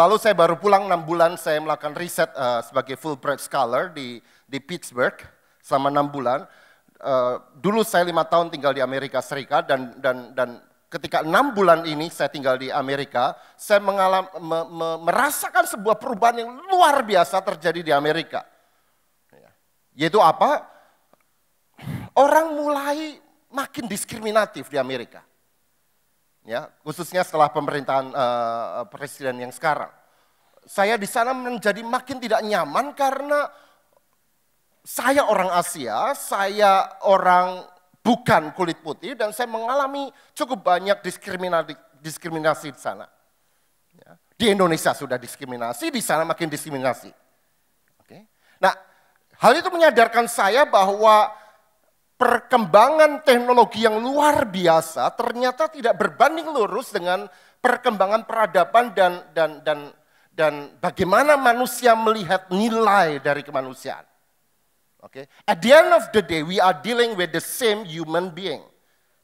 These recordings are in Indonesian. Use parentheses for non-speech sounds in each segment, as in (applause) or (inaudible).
lalu saya baru pulang enam bulan, saya melakukan riset uh, sebagai Fulbright Scholar di, di Pittsburgh selama enam bulan. Uh, dulu saya lima tahun tinggal di Amerika Serikat dan dan dan ketika enam bulan ini saya tinggal di Amerika, saya mengalam, me, me, merasakan sebuah perubahan yang luar biasa terjadi di Amerika. Ya. Yaitu apa? Orang mulai makin diskriminatif di Amerika ya khususnya setelah pemerintahan uh, presiden yang sekarang. Saya di sana menjadi makin tidak nyaman karena saya orang Asia, saya orang bukan kulit putih dan saya mengalami cukup banyak diskriminasi, diskriminasi di sana. Ya, di Indonesia sudah diskriminasi, di sana makin diskriminasi. Oke. Nah, hal itu menyadarkan saya bahwa perkembangan teknologi yang luar biasa ternyata tidak berbanding lurus dengan perkembangan peradaban dan dan dan dan bagaimana manusia melihat nilai dari kemanusiaan. Oke, okay? at the end of the day we are dealing with the same human being.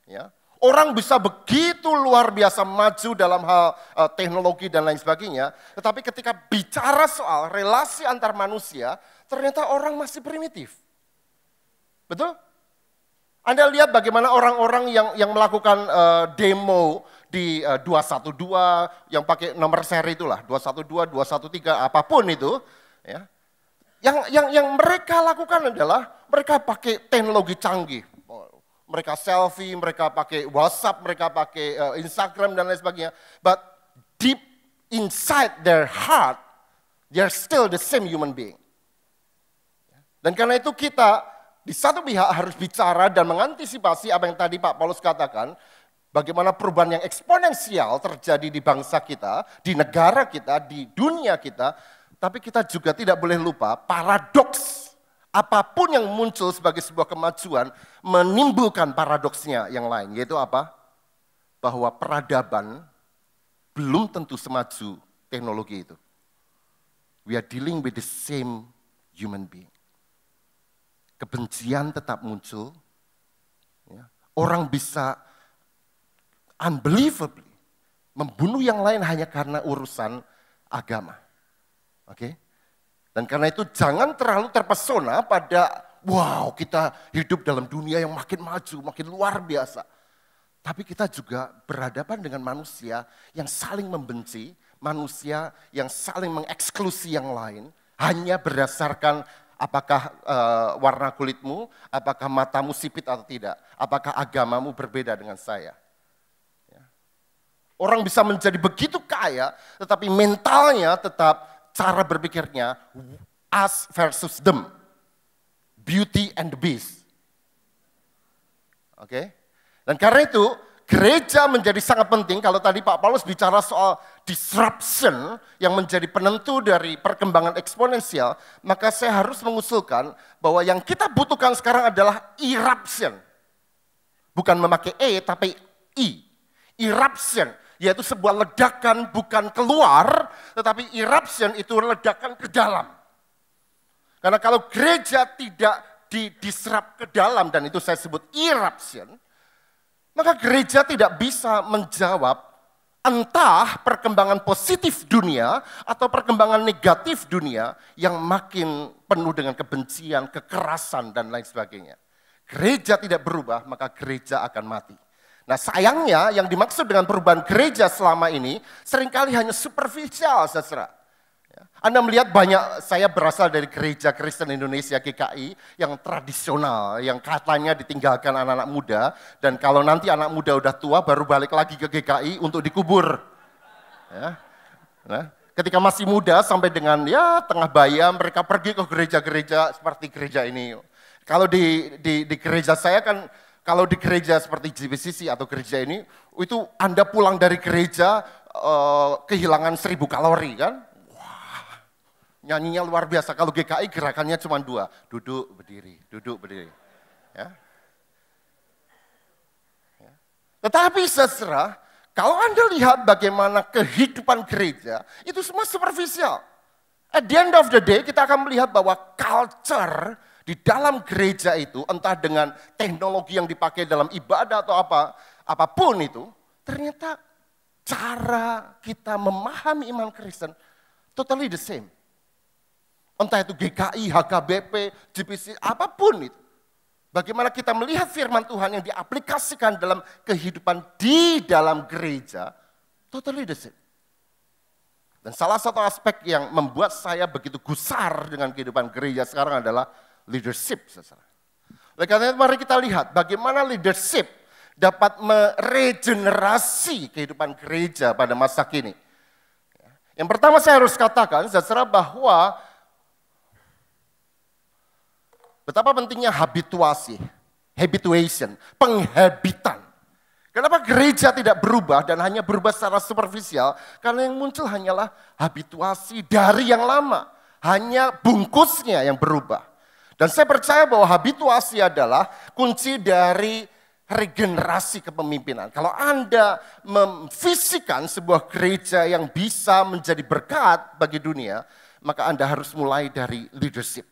Ya. Orang bisa begitu luar biasa maju dalam hal uh, teknologi dan lain sebagainya, tetapi ketika bicara soal relasi antar manusia, ternyata orang masih primitif. Betul? Anda lihat bagaimana orang-orang yang yang melakukan uh, demo di uh, eh, 212 yang pakai nomor seri itulah 212, 213 apapun itu ya. Yang yang yang mereka lakukan adalah mereka pakai teknologi canggih. Mereka selfie, mereka pakai WhatsApp, mereka pakai uh, Instagram dan lain sebagainya. But deep inside their heart, they're still the same human being. Dan karena itu kita di satu pihak harus bicara dan mengantisipasi apa yang tadi Pak Paulus katakan, bagaimana perubahan yang eksponensial terjadi di bangsa kita, di negara kita, di dunia kita, tapi kita juga tidak boleh lupa paradoks. Apapun yang muncul sebagai sebuah kemajuan menimbulkan paradoksnya yang lain, yaitu apa? Bahwa peradaban belum tentu semaju teknologi itu. We are dealing with the same human being kebencian tetap muncul. Ya. Orang bisa unbelievably membunuh yang lain hanya karena urusan agama. Oke? Okay? Dan karena itu jangan terlalu terpesona pada wow, kita hidup dalam dunia yang makin maju, makin luar biasa. Tapi kita juga berhadapan dengan manusia yang saling membenci, manusia yang saling mengeksklusi yang lain hanya berdasarkan Apakah uh, warna kulitmu, apakah matamu sipit atau tidak, apakah agamamu berbeda dengan saya. Ya. Orang bisa menjadi begitu kaya, tetapi mentalnya tetap cara berpikirnya us versus them, beauty and the beast. Oke, okay? dan karena itu gereja menjadi sangat penting. Kalau tadi Pak Paulus bicara soal disruption yang menjadi penentu dari perkembangan eksponensial, maka saya harus mengusulkan bahwa yang kita butuhkan sekarang adalah eruption. Bukan memakai E tapi I. Eruption yaitu sebuah ledakan bukan keluar, tetapi eruption itu ledakan ke dalam. Karena kalau gereja tidak didisrup ke dalam dan itu saya sebut eruption, maka gereja tidak bisa menjawab entah perkembangan positif dunia atau perkembangan negatif dunia yang makin penuh dengan kebencian, kekerasan, dan lain sebagainya. Gereja tidak berubah, maka gereja akan mati. Nah sayangnya yang dimaksud dengan perubahan gereja selama ini seringkali hanya superficial saudara. Ya. Anda melihat banyak, saya berasal dari gereja Kristen Indonesia GKI yang tradisional, yang katanya ditinggalkan anak-anak muda. Dan kalau nanti anak muda udah tua baru balik lagi ke GKI untuk dikubur. Ya. Nah, ketika masih muda sampai dengan ya tengah bayam mereka pergi ke gereja-gereja seperti gereja ini. Kalau di, di, di gereja saya kan kalau di gereja seperti GBCC atau gereja ini, itu Anda pulang dari gereja eh, kehilangan seribu kalori kan? nyanyinya luar biasa. Kalau GKI gerakannya cuma dua, duduk berdiri, duduk berdiri. Ya. ya. Tetapi seserah, kalau Anda lihat bagaimana kehidupan gereja, itu semua superficial. At the end of the day, kita akan melihat bahwa culture di dalam gereja itu, entah dengan teknologi yang dipakai dalam ibadah atau apa, apapun itu, ternyata cara kita memahami iman Kristen totally the same. Entah itu GKI, HKBP, JPC, apapun itu. Bagaimana kita melihat firman Tuhan yang diaplikasikan dalam kehidupan di dalam gereja, totally the same. Dan salah satu aspek yang membuat saya begitu gusar dengan kehidupan gereja sekarang adalah leadership. Oleh karena itu mari kita lihat bagaimana leadership dapat meregenerasi kehidupan gereja pada masa kini. Ya, yang pertama saya harus katakan, saudara bahwa Betapa pentingnya habituasi, habituation, penghabitan. Kenapa gereja tidak berubah dan hanya berubah secara superficial? Karena yang muncul hanyalah habituasi dari yang lama. Hanya bungkusnya yang berubah. Dan saya percaya bahwa habituasi adalah kunci dari regenerasi kepemimpinan. Kalau Anda memfisikan sebuah gereja yang bisa menjadi berkat bagi dunia, maka Anda harus mulai dari leadership.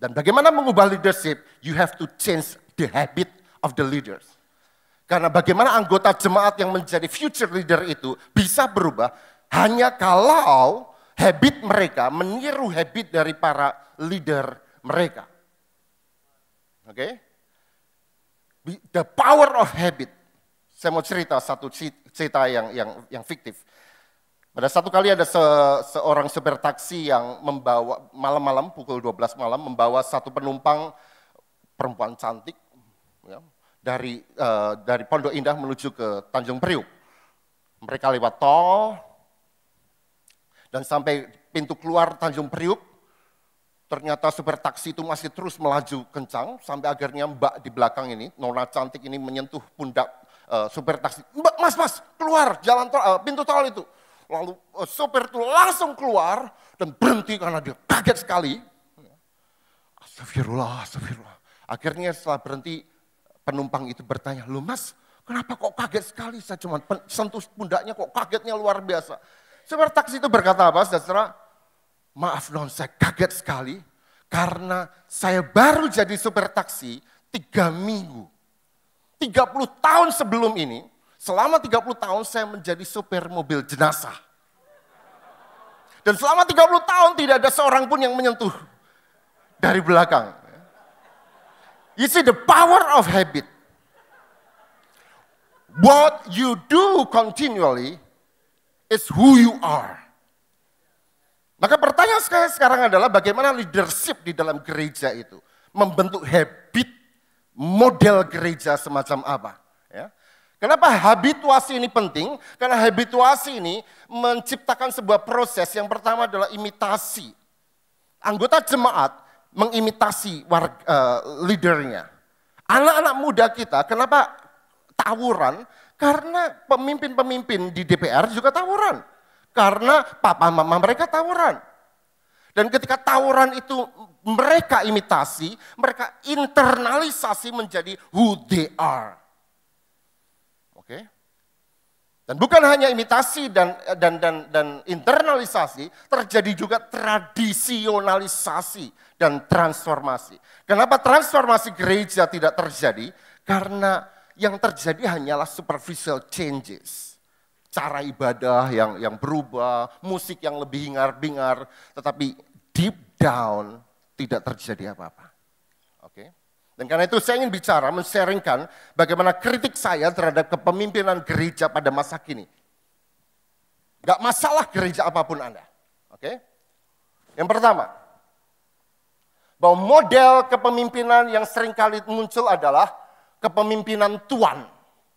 Dan bagaimana mengubah leadership? You have to change the habit of the leaders. Karena bagaimana anggota jemaat yang menjadi future leader itu bisa berubah hanya kalau habit mereka meniru habit dari para leader mereka. Oke? Okay? The power of habit. Saya mau cerita satu cerita yang yang yang fiktif. Pada satu kali ada se seorang supir taksi yang membawa malam-malam pukul 12 malam membawa satu penumpang perempuan cantik ya, dari uh, dari Pondok Indah menuju ke Tanjung Priuk. Mereka lewat tol dan sampai pintu keluar Tanjung Priuk ternyata supir taksi itu masih terus melaju kencang sampai akhirnya Mbak di belakang ini nona cantik ini menyentuh pundak uh, supir taksi. Mbak, Mas, Mas, keluar jalan tol uh, pintu tol itu. Lalu eh, sopir itu langsung keluar dan berhenti karena dia kaget sekali. Astagfirullah, astagfirullah. Akhirnya setelah berhenti penumpang itu bertanya, lu mas kenapa kok kaget sekali? Saya cuma sentuh pundaknya kok kagetnya luar biasa. Sopir taksi itu berkata apa saudara? Maaf non, saya kaget sekali karena saya baru jadi sopir taksi tiga minggu. 30 tahun sebelum ini, Selama 30 tahun saya menjadi sopir mobil jenazah. Dan selama 30 tahun tidak ada seorang pun yang menyentuh dari belakang. You see the power of habit. What you do continually is who you are. Maka pertanyaan saya sekarang adalah bagaimana leadership di dalam gereja itu membentuk habit model gereja semacam apa? Kenapa habituasi ini penting? Karena habituasi ini menciptakan sebuah proses yang pertama adalah imitasi. Anggota jemaat mengimitasi warga, uh, eh, leadernya. Anak-anak muda kita kenapa tawuran? Karena pemimpin-pemimpin di DPR juga tawuran. Karena papa mama mereka tawuran. Dan ketika tawuran itu mereka imitasi, mereka internalisasi menjadi who they are. Oke. Dan bukan hanya imitasi dan dan dan dan internalisasi, terjadi juga tradisionalisasi dan transformasi. Kenapa transformasi gereja tidak terjadi? Karena yang terjadi hanyalah superficial changes. Cara ibadah yang yang berubah, musik yang lebih hingar-bingar, tetapi deep down tidak terjadi apa-apa. Dan karena itu saya ingin bicara, mensharingkan bagaimana kritik saya terhadap kepemimpinan gereja pada masa kini. Gak masalah gereja apapun Anda. Oke? Okay? Yang pertama, bahwa model kepemimpinan yang seringkali muncul adalah kepemimpinan tuan.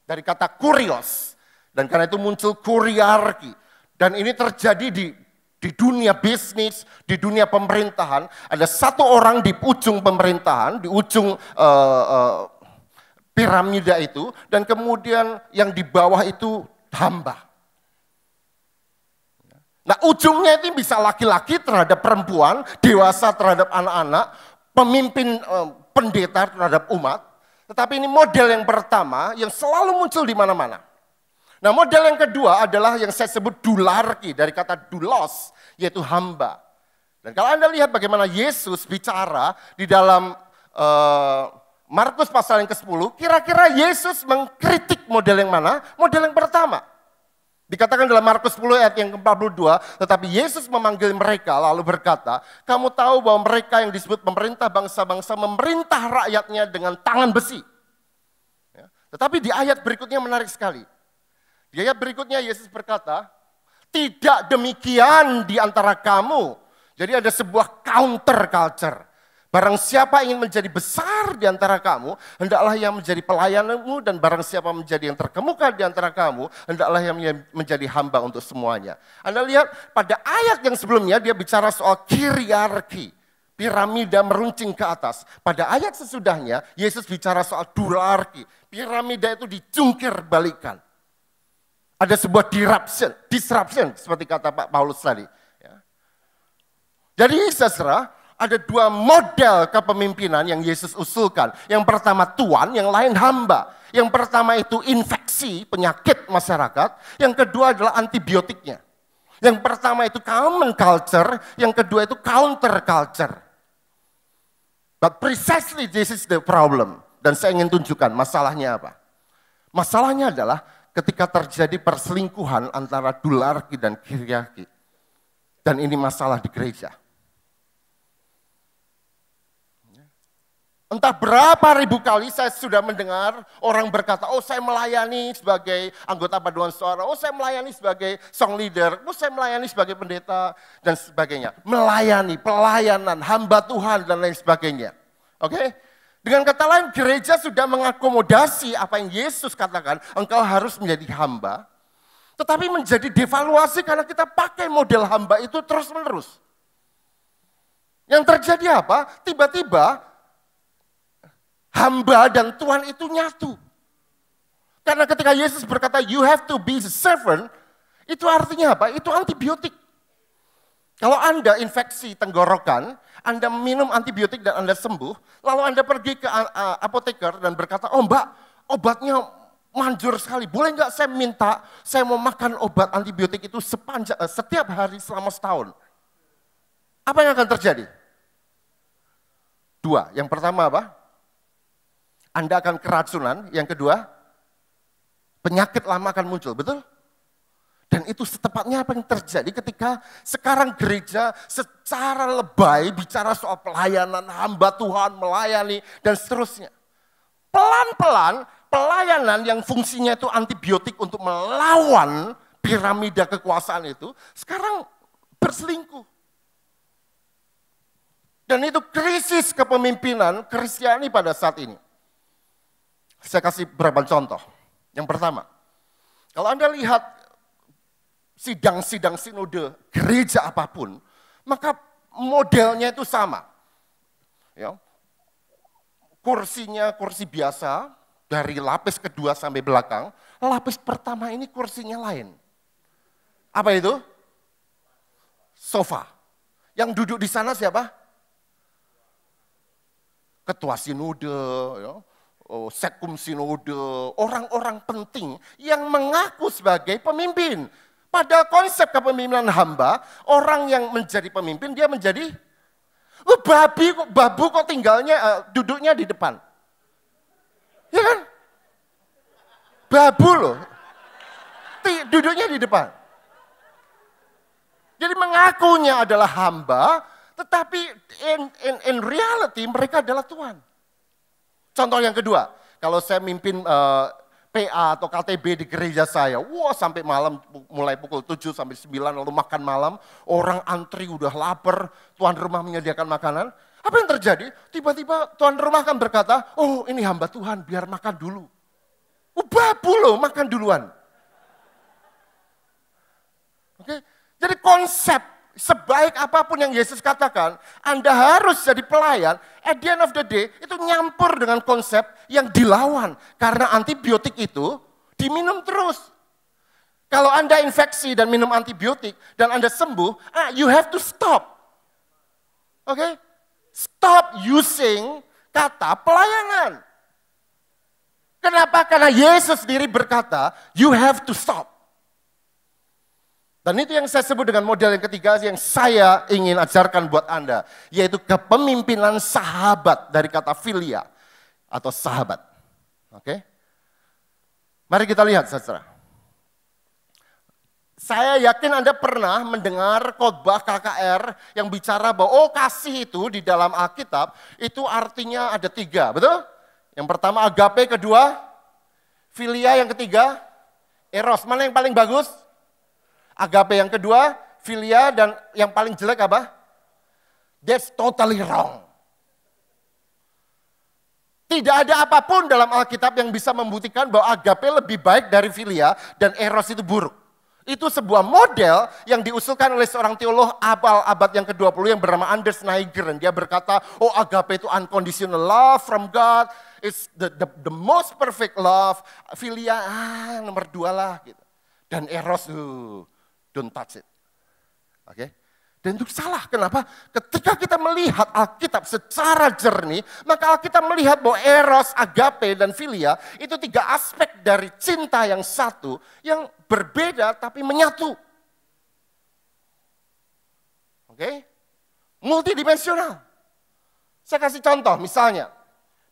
Dari kata kurios. Dan karena itu muncul kuriarki. Dan ini terjadi di di dunia bisnis, di dunia pemerintahan, ada satu orang di ujung pemerintahan, di ujung uh, uh, piramida itu, dan kemudian yang di bawah itu hamba. Nah ujungnya itu bisa laki-laki terhadap perempuan, dewasa terhadap anak-anak, pemimpin uh, pendeta terhadap umat. Tetapi ini model yang pertama yang selalu muncul di mana-mana Nah model yang kedua adalah yang saya sebut dularki dari kata dulos yaitu hamba. Dan kalau Anda lihat bagaimana Yesus bicara di dalam uh, Markus pasal yang ke-10, kira-kira Yesus mengkritik model yang mana? Model yang pertama. Dikatakan dalam Markus 10 ayat yang ke-42, tetapi Yesus memanggil mereka lalu berkata, kamu tahu bahwa mereka yang disebut pemerintah bangsa-bangsa memerintah rakyatnya dengan tangan besi. Ya. Tetapi di ayat berikutnya menarik sekali. Di ayat berikutnya Yesus berkata, tidak demikian di antara kamu. Jadi ada sebuah counter culture. Barang siapa ingin menjadi besar di antara kamu, hendaklah yang menjadi pelayanmu dan barang siapa menjadi yang terkemuka di antara kamu, hendaklah yang menjadi hamba untuk semuanya. Anda lihat pada ayat yang sebelumnya dia bicara soal kiriarki, piramida meruncing ke atas. Pada ayat sesudahnya Yesus bicara soal durarki, piramida itu dicungkir balikan. Ada sebuah disruption, disruption seperti kata Pak Paulus tadi. Ya. Jadi sesera ada dua model kepemimpinan yang Yesus usulkan. Yang pertama tuan, yang lain hamba. Yang pertama itu infeksi, penyakit masyarakat. Yang kedua adalah antibiotiknya. Yang pertama itu common culture, yang kedua itu counter culture. But precisely this is the problem. Dan saya ingin tunjukkan masalahnya apa. Masalahnya adalah ketika terjadi perselingkuhan antara dularki dan kiriaki. Dan ini masalah di gereja. Entah berapa ribu kali saya sudah mendengar orang berkata, oh saya melayani sebagai anggota paduan suara, oh saya melayani sebagai song leader, oh saya melayani sebagai pendeta, dan sebagainya. Melayani, pelayanan, hamba Tuhan, dan lain sebagainya. Oke? Okay? Dengan kata lain, gereja sudah mengakomodasi apa yang Yesus katakan, engkau harus menjadi hamba, tetapi menjadi devaluasi karena kita pakai model hamba itu terus-menerus. Yang terjadi apa? Tiba-tiba hamba dan Tuhan itu nyatu. Karena ketika Yesus berkata, you have to be servant, itu artinya apa? Itu antibiotik. Kalau Anda infeksi tenggorokan, anda minum antibiotik dan Anda sembuh, lalu Anda pergi ke apoteker dan berkata, oh mbak, obatnya manjur sekali. Boleh nggak saya minta, saya mau makan obat antibiotik itu sepanjang, eh, setiap hari selama setahun. Apa yang akan terjadi? Dua, yang pertama apa? Anda akan keracunan, yang kedua, penyakit lama akan muncul, betul? Dan itu setepatnya apa yang terjadi ketika sekarang gereja secara lebay bicara soal pelayanan hamba Tuhan, melayani, dan seterusnya. Pelan-pelan pelayanan yang fungsinya itu antibiotik untuk melawan piramida kekuasaan itu, sekarang berselingkuh. Dan itu krisis kepemimpinan Kristiani pada saat ini. Saya kasih beberapa contoh. Yang pertama, kalau Anda lihat sidang-sidang sinode gereja apapun, maka modelnya itu sama. Ya. Kursinya kursi biasa dari lapis kedua sampai belakang, lapis pertama ini kursinya lain. Apa itu? Sofa. Yang duduk di sana siapa? Ketua sinode, ya, oh, sekum sinode, orang-orang penting yang mengaku sebagai pemimpin. Pada konsep kepemimpinan hamba, orang yang menjadi pemimpin dia menjadi Lu babi kok babu kok tinggalnya uh, duduknya di depan. Ya kan? Babu loh. T duduknya di depan. Jadi mengakunya adalah hamba, tetapi in, in, in reality mereka adalah Tuhan. Contoh yang kedua, kalau saya mimpin uh, PA atau KTB di gereja saya. Wah wow, sampai malam mulai pukul 7 sampai 9 lalu makan malam. Orang antri udah lapar, tuan rumah menyediakan makanan. Apa yang terjadi? Tiba-tiba tuan rumah kan berkata, oh ini hamba Tuhan biar makan dulu. Uh, babu loh makan duluan. Oke, jadi konsep sebaik apapun yang Yesus katakan, Anda harus jadi pelayan, at the end of the day itu nyampur dengan konsep yang dilawan. Karena antibiotik itu diminum terus. Kalau Anda infeksi dan minum antibiotik dan Anda sembuh, ah, you have to stop. Oke? Okay? Stop using kata pelayanan. Kenapa? Karena Yesus sendiri berkata, you have to stop. Dan itu yang saya sebut dengan model yang ketiga yang saya ingin ajarkan buat Anda. Yaitu kepemimpinan sahabat dari kata filia atau sahabat. Oke? Mari kita lihat saudara. Saya yakin Anda pernah mendengar khotbah KKR yang bicara bahwa oh kasih itu di dalam Alkitab itu artinya ada tiga, betul? Yang pertama agape, kedua filia, yang ketiga eros. Mana yang paling bagus? Agape yang kedua, filia dan yang paling jelek apa? That's totally wrong. Tidak ada apapun dalam Alkitab yang bisa membuktikan bahwa agape lebih baik dari filia dan eros itu buruk. Itu sebuah model yang diusulkan oleh seorang teolog abal abad yang ke-20 yang bernama Anders Nygren. Dia berkata, oh agape itu unconditional love from God. It's the, the, the most perfect love. Filia, ah nomor dua lah. Gitu. Dan eros, uh, Don't touch it. Oke? Okay? Dan itu salah. Kenapa? Ketika kita melihat Alkitab secara jernih, maka Alkitab melihat bahwa eros, agape, dan filia itu tiga aspek dari cinta yang satu yang berbeda tapi menyatu. Oke? Okay? Multidimensional. Saya kasih contoh misalnya.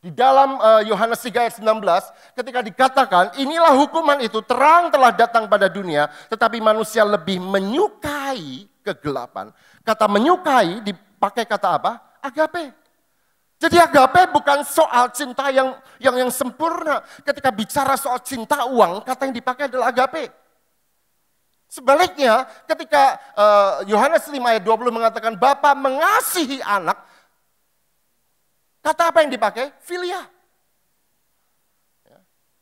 Di dalam eh, Yohanes uh, 3 ayat 19 ketika dikatakan inilah hukuman itu terang telah datang pada dunia tetapi manusia lebih menyukai kegelapan. Kata menyukai dipakai kata apa? Agape. Jadi agape bukan soal cinta yang yang yang sempurna. Ketika bicara soal cinta uang, kata yang dipakai adalah agape. Sebaliknya, ketika eh, Yohanes uh, 5 ayat 20 mengatakan Bapak mengasihi anak, Kata apa yang dipakai? Filia.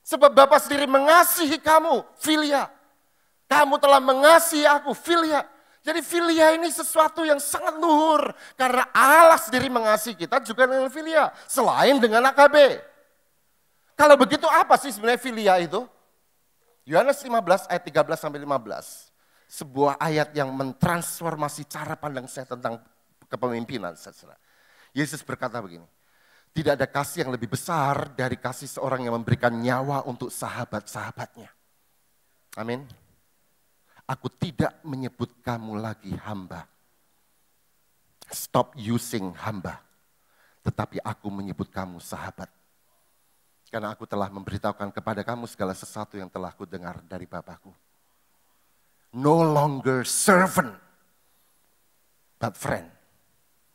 Sebab Bapak sendiri mengasihi kamu, filia. Kamu telah mengasihi aku, filia. Jadi filia ini sesuatu yang sangat luhur. Karena Allah sendiri mengasihi kita juga dengan filia. Selain dengan AKB. Kalau begitu apa sih sebenarnya filia itu? Yohanes 15 ayat 13 sampai 15. Sebuah ayat yang mentransformasi cara pandang saya tentang kepemimpinan. Yesus berkata begini, tidak ada kasih yang lebih besar dari kasih seorang yang memberikan nyawa untuk sahabat-sahabatnya. Amin. Aku tidak menyebut kamu lagi hamba. Stop using hamba. Tetapi aku menyebut kamu sahabat. Karena aku telah memberitahukan kepada kamu segala sesuatu yang telah aku dengar dari Bapakku. No longer servant, but friend.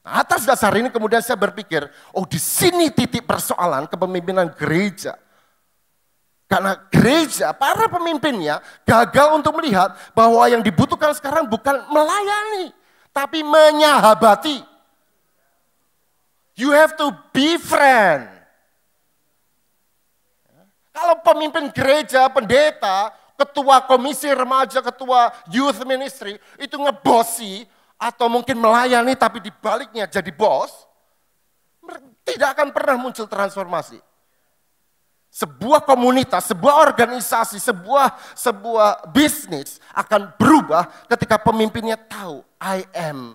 Nah, atas dasar ini kemudian saya berpikir, oh di sini titik persoalan kepemimpinan gereja. Karena gereja, para pemimpinnya gagal untuk melihat bahwa yang dibutuhkan sekarang bukan melayani, tapi menyahabati. You have to be friend. Kalau pemimpin gereja, pendeta, ketua komisi remaja, ketua youth ministry, itu ngebosi atau mungkin melayani tapi dibaliknya jadi bos, tidak akan pernah muncul transformasi. Sebuah komunitas, sebuah organisasi, sebuah sebuah bisnis akan berubah ketika pemimpinnya tahu I am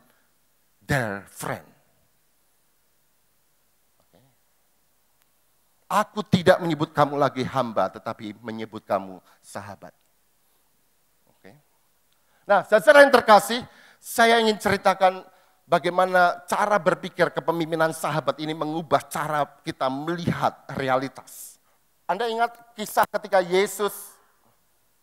their friend. Aku tidak menyebut kamu lagi hamba, tetapi menyebut kamu sahabat. Oke. Nah, saudara yang terkasih, saya ingin ceritakan bagaimana cara berpikir kepemimpinan sahabat ini mengubah cara kita melihat realitas. Anda ingat kisah ketika Yesus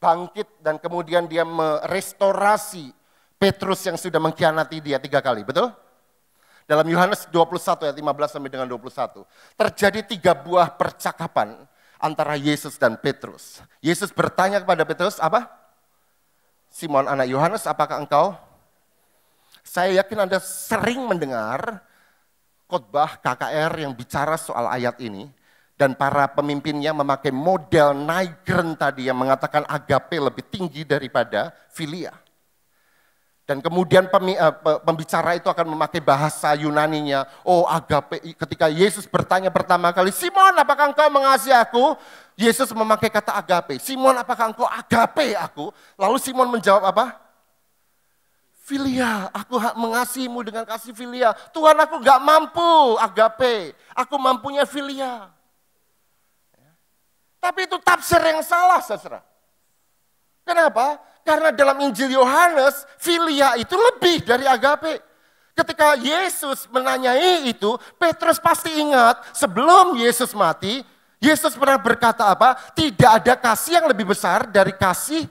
bangkit dan kemudian dia merestorasi Petrus yang sudah mengkhianati dia tiga kali, betul? Dalam Yohanes 21 ayat 15 sampai dengan 21. Terjadi tiga buah percakapan antara Yesus dan Petrus. Yesus bertanya kepada Petrus, apa? Simon anak Yohanes, apakah engkau saya yakin Anda sering mendengar khotbah KKR yang bicara soal ayat ini dan para pemimpinnya memakai model Nigren tadi yang mengatakan agape lebih tinggi daripada filia. Dan kemudian eh, pembicara itu akan memakai bahasa Yunaninya. Oh agape, ketika Yesus bertanya pertama kali, Simon apakah engkau mengasihi aku? Yesus memakai kata agape. Simon apakah engkau agape aku? Lalu Simon menjawab apa? Filia, aku mengasihimu dengan kasih filia. Tuhan aku gak mampu agape, aku mampunya filia. Ya. Tapi itu tafsir yang salah saudara. Kenapa? Karena dalam Injil Yohanes, filia itu lebih dari agape. Ketika Yesus menanyai itu, Petrus pasti ingat sebelum Yesus mati, Yesus pernah berkata apa? Tidak ada kasih yang lebih besar dari kasih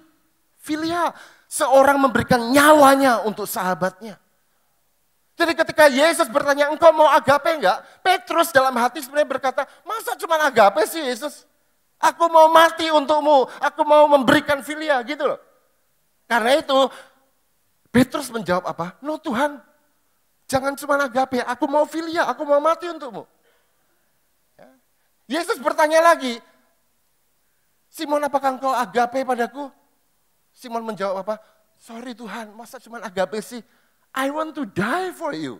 filia. Seorang memberikan nyawanya untuk sahabatnya. Jadi ketika Yesus bertanya, engkau mau agape enggak? Petrus dalam hati sebenarnya berkata, masa cuma agape sih Yesus? Aku mau mati untukmu, aku mau memberikan filia gitu loh. Karena itu Petrus menjawab apa? No Tuhan, jangan cuma agape, aku mau filia, aku mau mati untukmu. Ya. Yesus bertanya lagi, Simon apakah engkau agape padaku? Simon menjawab apa? Sorry Tuhan, masa cuma agape sih? I want to die for you.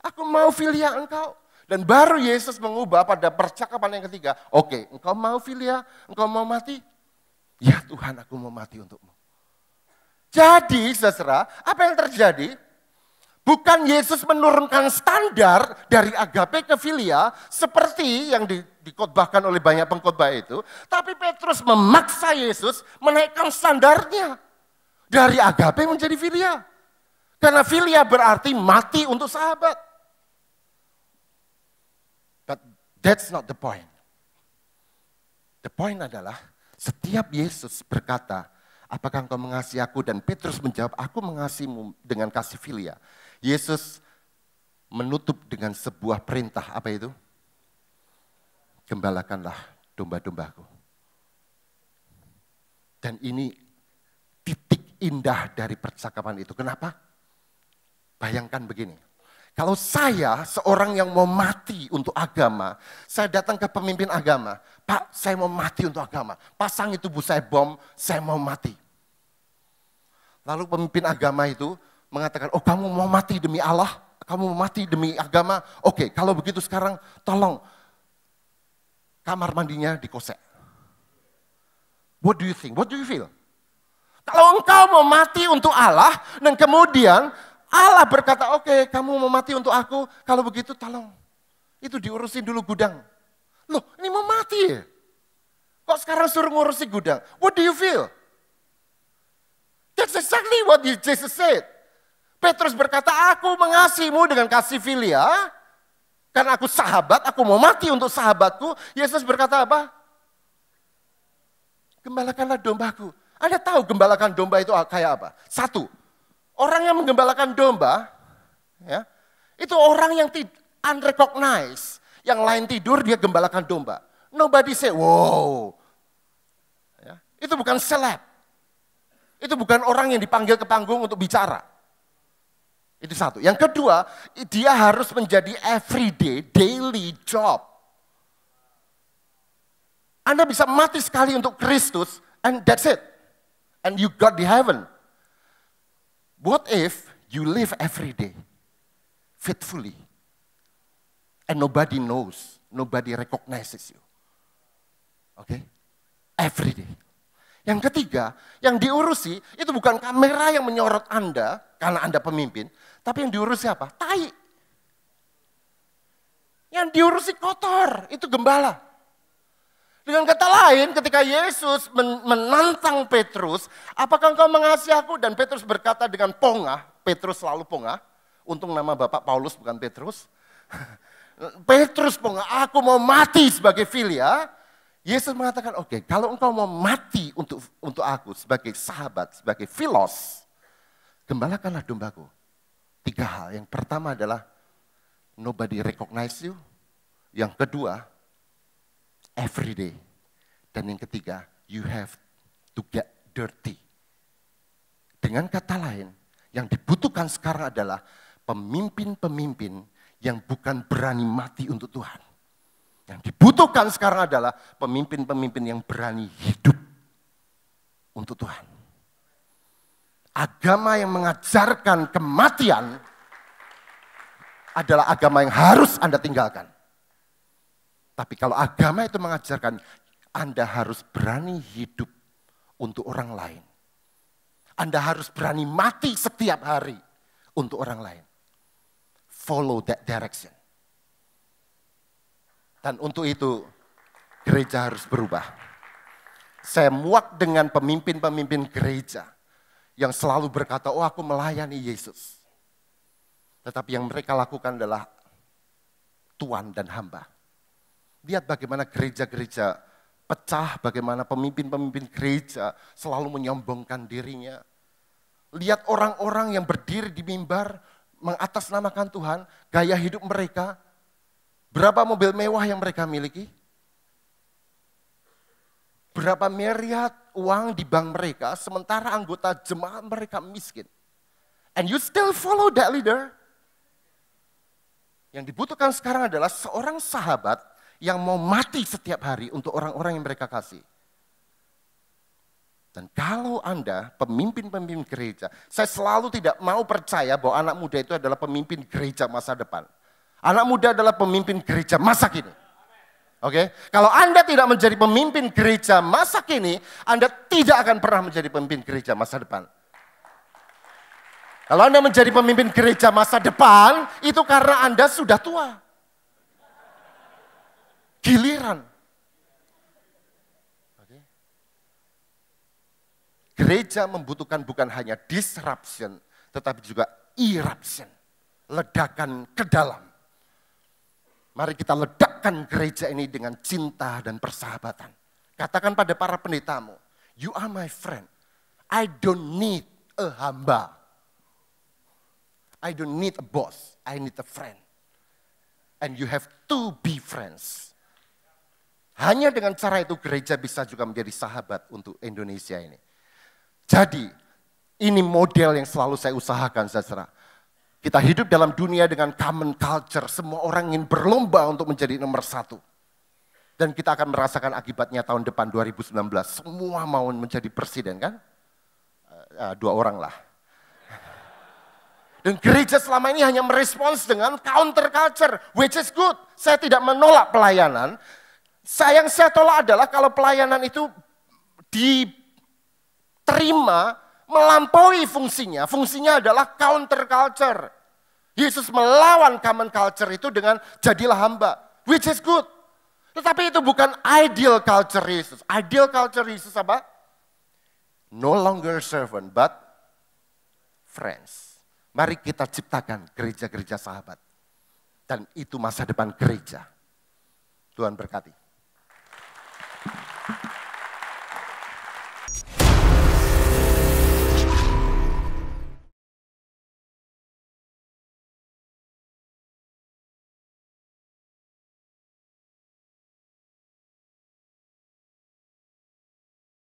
Aku mau filia engkau. Dan baru Yesus mengubah pada percakapan yang ketiga. Oke, okay, engkau mau filia, engkau mau mati? Ya Tuhan, aku mau mati untukmu. Jadi, saudara, apa yang terjadi? Bukan Yesus menurunkan standar dari agape ke filia seperti yang di, dikotbahkan oleh banyak pengkhotbah itu, tapi Petrus memaksa Yesus menaikkan standarnya dari agape menjadi filia. Karena filia berarti mati untuk sahabat. But that's not the point. The point adalah setiap Yesus berkata, apakah engkau mengasihi aku? Dan Petrus menjawab, aku mengasihimu dengan kasih filia. Yesus menutup dengan sebuah perintah, apa itu? Gembalakanlah domba-dombaku. Dan ini titik indah dari percakapan itu. Kenapa? Bayangkan begini, kalau saya seorang yang mau mati untuk agama, saya datang ke pemimpin agama, Pak saya mau mati untuk agama, pasang itu bu saya bom, saya mau mati. Lalu pemimpin agama itu mengatakan, oh kamu mau mati demi Allah, kamu mau mati demi agama, oke okay, kalau begitu sekarang tolong kamar mandinya dikosek. What do you think? What do you feel? Kalau engkau mau mati untuk Allah dan kemudian Allah berkata, oke okay, kamu mau mati untuk aku, kalau begitu tolong. Itu diurusin dulu gudang. Loh ini mau mati ya? Kok sekarang suruh ngurusin gudang? What do you feel? That's exactly what Jesus said. Petrus berkata, aku mengasihimu dengan kasih filia. Karena aku sahabat, aku mau mati untuk sahabatku. Yesus berkata apa? Gembalakanlah dombaku. Anda tahu gembalakan domba itu kayak apa? Satu, orang yang menggembalakan domba, ya, itu orang yang unrecognized. Yang lain tidur, dia gembalakan domba. Nobody say, wow. Ya, itu bukan seleb. Itu bukan orang yang dipanggil ke panggung untuk bicara. Itu satu. Yang kedua, dia harus menjadi everyday, daily job. Anda bisa mati sekali untuk Kristus, and that's it. And you got the heaven. What if you live every day, faithfully, and nobody knows, nobody recognizes you? Okay? Every day. Yang ketiga, yang diurusi itu bukan kamera yang menyorot Anda karena Anda pemimpin, tapi yang diurusi apa? Tai. Yang diurusi kotor, itu gembala. Dengan kata lain, ketika Yesus menantang Petrus, apakah engkau mengasihi aku? Dan Petrus berkata dengan pongah, Petrus selalu pongah, untung nama Bapak Paulus bukan Petrus. (laughs) Petrus pongah, aku mau mati sebagai filia. Yesus mengatakan, oke, okay, kalau engkau mau mati untuk untuk aku sebagai sahabat, sebagai filos, gembalakanlah dombaku. Tiga hal. Yang pertama adalah nobody recognize you. Yang kedua, every day. Dan yang ketiga, you have to get dirty. Dengan kata lain, yang dibutuhkan sekarang adalah pemimpin-pemimpin yang bukan berani mati untuk Tuhan. Yang dibutuhkan sekarang adalah pemimpin-pemimpin yang berani hidup untuk Tuhan. Agama yang mengajarkan kematian adalah agama yang harus Anda tinggalkan. Tapi kalau agama itu mengajarkan Anda harus berani hidup untuk orang lain. Anda harus berani mati setiap hari untuk orang lain. Follow that direction. Dan untuk itu gereja harus berubah. Saya muak dengan pemimpin-pemimpin gereja yang selalu berkata, oh aku melayani Yesus. Tetapi yang mereka lakukan adalah tuan dan hamba. Lihat bagaimana gereja-gereja pecah, bagaimana pemimpin-pemimpin gereja selalu menyombongkan dirinya. Lihat orang-orang yang berdiri di mimbar mengatasnamakan Tuhan, gaya hidup mereka Berapa mobil mewah yang mereka miliki? Berapa miliar uang di bank mereka, sementara anggota jemaat mereka miskin. And you still follow that leader. Yang dibutuhkan sekarang adalah seorang sahabat yang mau mati setiap hari untuk orang-orang yang mereka kasih. Dan kalau Anda pemimpin-pemimpin gereja, saya selalu tidak mau percaya bahwa anak muda itu adalah pemimpin gereja masa depan. Anak muda adalah pemimpin gereja masa kini. Oke, okay? kalau Anda tidak menjadi pemimpin gereja masa kini, Anda tidak akan pernah menjadi pemimpin gereja masa depan. Kalau Anda menjadi pemimpin gereja masa depan, itu karena Anda sudah tua. Giliran. Gereja membutuhkan bukan hanya disruption, tetapi juga eruption, ledakan ke dalam. Mari kita ledakkan gereja ini dengan cinta dan persahabatan. Katakan pada para pendetamu, you are my friend. I don't need a hamba. I don't need a boss. I need a friend. And you have to be friends. Hanya dengan cara itu gereja bisa juga menjadi sahabat untuk Indonesia ini. Jadi, ini model yang selalu saya usahakan, saudara. Kita hidup dalam dunia dengan common culture. Semua orang ingin berlomba untuk menjadi nomor satu. Dan kita akan merasakan akibatnya tahun depan 2019. Semua mau menjadi presiden kan? Eh, eh, dua orang lah. Dan gereja selama ini hanya merespons dengan counter culture, which is good. Saya tidak menolak pelayanan. Sayang saya tolak adalah kalau pelayanan itu diterima melampaui fungsinya. Fungsinya adalah counter culture. Yesus melawan common culture itu dengan jadilah hamba, which is good. Tetapi itu bukan ideal culture Yesus. Ideal culture Yesus apa? No longer servant, but friends. Mari kita ciptakan gereja-gereja sahabat. Dan itu masa depan gereja. Tuhan berkati.